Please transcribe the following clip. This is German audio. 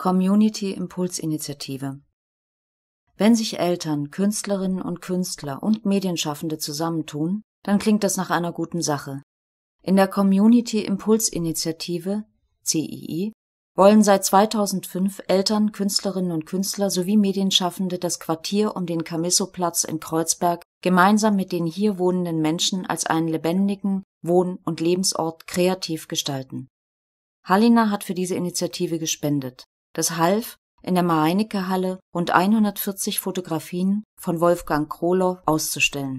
Community Impulsinitiative. Wenn sich Eltern, Künstlerinnen und Künstler und Medienschaffende zusammentun, dann klingt das nach einer guten Sache. In der Community Impulsinitiative CII wollen seit 2005 Eltern, Künstlerinnen und Künstler sowie Medienschaffende das Quartier um den Camisso-Platz in Kreuzberg gemeinsam mit den hier wohnenden Menschen als einen lebendigen Wohn- und Lebensort kreativ gestalten. Hallina hat für diese Initiative gespendet das half, in der Mareinicker Halle rund 140 Fotografien von Wolfgang Krolow auszustellen